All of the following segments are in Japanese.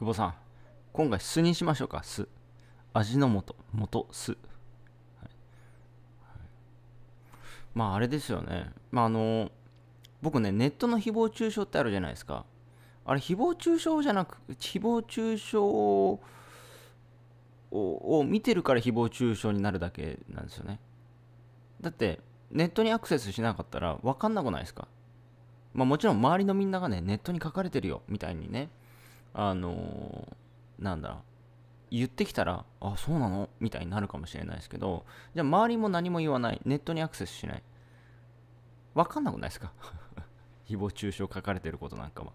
久保さん、今回酢にしましょうか、酢。味の素、元酢。はいはい、まあ、あれですよね。まあ、あの、僕ね、ネットの誹謗中傷ってあるじゃないですか。あれ、誹謗中傷じゃなく、誹謗中傷をを見てるから誹謗中傷になるだけなんですよね。だって、ネットにアクセスしなかったら分かんなくないですかまあもちろん周りのみんながね、ネットに書かれてるよ、みたいにね、あのー、なんだろう言ってきたら、あ、そうなのみたいになるかもしれないですけど、じゃあ周りも何も言わない。ネットにアクセスしない。わかんなくないですか 誹謗中傷書かれてることなんかは。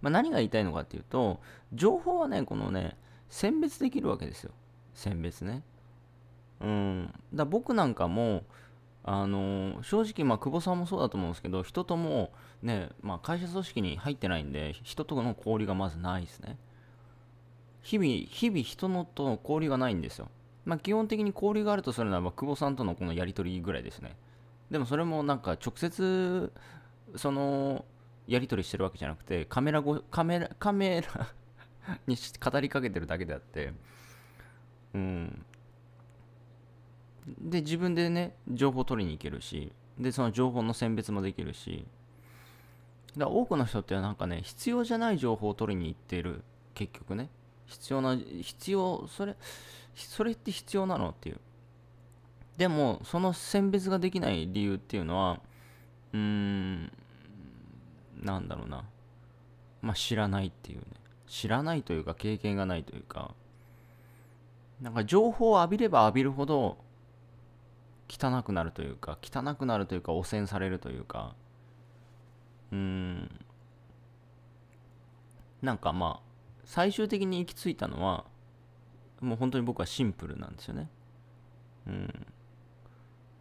まあ、何が言いたいのかっていうと、情報はね、このね、選別できるわけですよ。選別ね。うん。だ僕なんかも、あの正直、まあ、久保さんもそうだと思うんですけど人ともね、まあ、会社組織に入ってないんで人との交流がまずないですね日々日々人のと交流がないんですよ、まあ、基本的に交流があるとするならば久保さんとのこのやり取りぐらいですねでもそれもなんか直接そのやり取りしてるわけじゃなくてカメラごカメラカメラ に語りかけてるだけであってうんで自分でね情報取りに行けるしでその情報の選別もできるしだ多くの人ってなんかね必要じゃない情報を取りに行ってる結局ね必要な必要それそれって必要なのっていうでもその選別ができない理由っていうのはうーんなんだろうなまあ知らないっていうね知らないというか経験がないというかなんか情報を浴びれば浴びるほど汚くなるというか汚くなるというか汚染されるというかうーんなんかまあ最終的に行き着いたのはもう本当に僕はシンプルなんですよねうん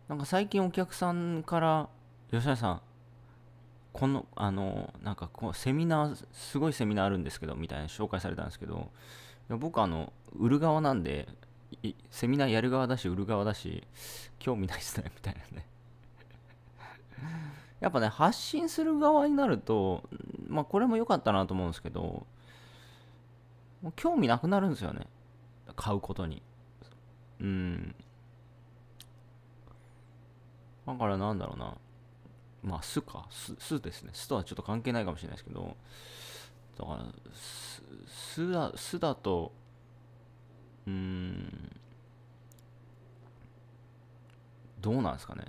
なんか最近お客さんから吉田さんこのあのなんかこうセミナーすごいセミナーあるんですけどみたいな紹介されたんですけど僕あの売る側なんでセミナーやる側だし、売る側だし、興味ないっすね、みたいなね やっぱね、発信する側になると、まあこれも良かったなと思うんですけど、もう興味なくなるんですよね。買うことに。うん。だからなんだろうな。まあ、すか。す、すですね。すとはちょっと関係ないかもしれないですけど、だから、す、すだ、すだと、うーん、どうなんですかね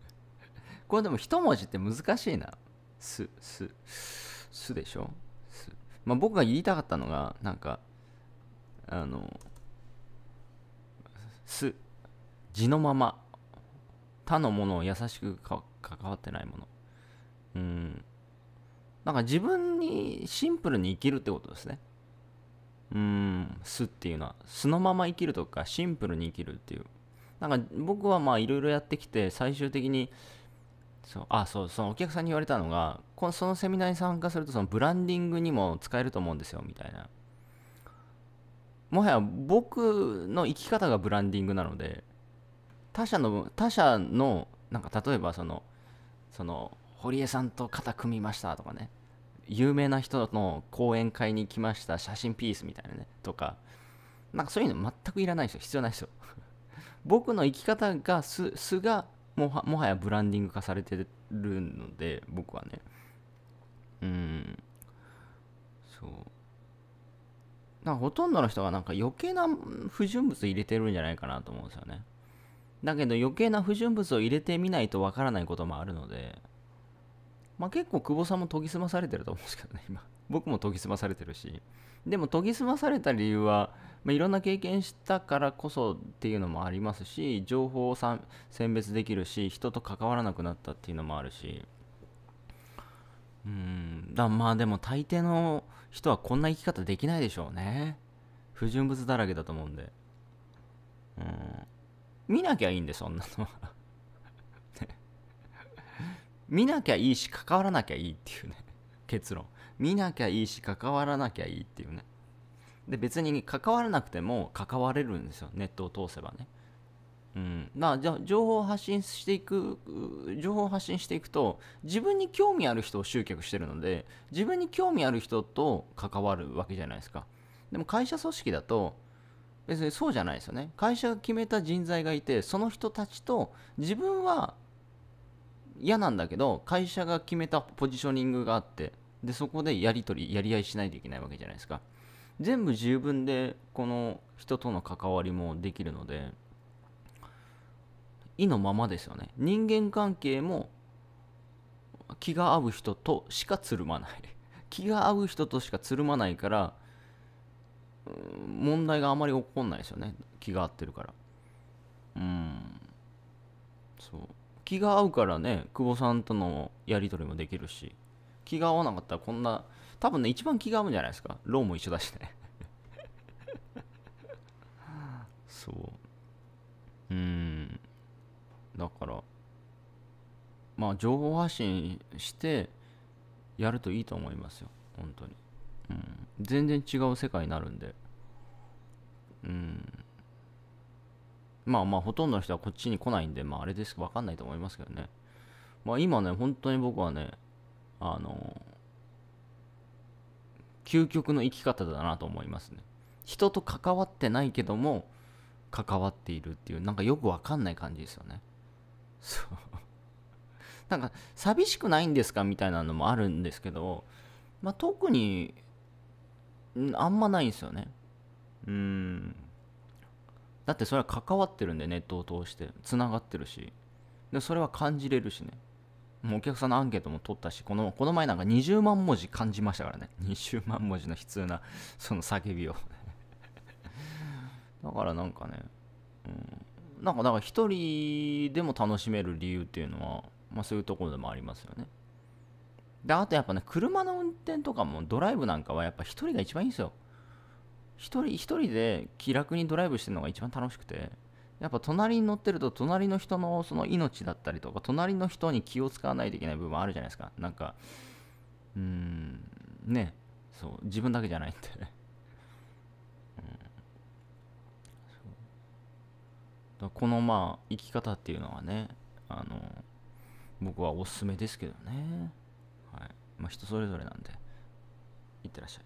これでも一文字って難しいな。す、す、すでしょす。まあ、僕が言いたかったのが、なんか、あの、す、字のまま、他のものを優しく関わってないもの。うん。なんか自分にシンプルに生きるってことですね。うん、すっていうのは、素のまま生きるとか、シンプルに生きるっていう。なんか僕はまあいろいろやってきて最終的にそうあそうそのお客さんに言われたのがこのそのセミナーに参加するとそのブランディングにも使えると思うんですよみたいなもはや僕の生き方がブランディングなので他社の他社のなんか例えばそのその堀江さんと肩組みましたとかね有名な人の講演会に来ました写真ピースみたいなねとかなんかそういうの全くいらないですよ必要ないですよ僕の生き方が素素がもはもはやブランディング化されてるので僕はねうんそうなんかほとんどの人がなんか余計な不純物入れてるんじゃないかなと思うんですよねだけど余計な不純物を入れてみないとわからないこともあるのでまあ結構久保さんも研ぎ澄まされてると思うんですけどね今僕も研ぎ澄まされてるしでも研ぎ澄まされた理由は、まあ、いろんな経験したからこそっていうのもありますし情報を選別できるし人と関わらなくなったっていうのもあるしうんだまあでも大抵の人はこんな生き方できないでしょうね不純物だらけだと思うんでうん見なきゃいいんでそんなのは見なきゃいいし関わらなきゃいいっていうね結論見なきゃいいし関わらなきゃいいっていうねで別に関わらなくても関われるんですよネットを通せばねうんまあじゃあ情報を発信していく情報を発信していくと自分に興味ある人を集客してるので自分に興味ある人と関わるわけじゃないですかでも会社組織だと別にそうじゃないですよね会社が決めた人材がいてその人たちと自分は嫌なんだけど会社が決めたポジショニングがあってでそこでやり取りやり合いしないといけないわけじゃないですか全部十分でこの人との関わりもできるので意のままですよね人間関係も気が合う人としかつるまない 気が合う人としかつるまないから問題があまり起こんないですよね気が合ってるからうんそう気が合うからね久保さんとのやり取りもできるし気が合わなかったらこんな、多分ね、一番気が合うんじゃないですか。ローも一緒だしね そう。うん。だから、まあ、情報発信してやるといいと思いますよ。本当に。うん。全然違う世界になるんで。うん。まあまあ、ほとんどの人はこっちに来ないんで、まあ、あれです。わかんないと思いますけどね。まあ、今ね、本当に僕はね、あの、究極の生き方だなと思いますね。人と関わってないけども、関わっているっていう、なんかよくわかんない感じですよね。そう。なんか、寂しくないんですかみたいなのもあるんですけど、まあ、特に、あんまないんですよね。うん。だってそれは関わってるんで、ネットを通して。つながってるし。で、それは感じれるしね。もうお客さんのアンケートも取ったし、このこの前なんか20万文字感じましたからね。20 万文字の悲痛な、その叫びを だからなんかね、うん、なんかだから一人でも楽しめる理由っていうのは、まあそういうところでもありますよね。で、あとやっぱね、車の運転とかもドライブなんかはやっぱ一人が一番いいんですよ。一人一人で気楽にドライブしてるのが一番楽しくて。やっぱ隣に乗ってると隣の人のその命だったりとか隣の人に気を使わないといけない部分あるじゃないですかなんかうんねそう自分だけじゃないんでうこのまあ生き方っていうのはねあの僕はおすすめですけどねはいまあ人それぞれなんでいってらっしゃい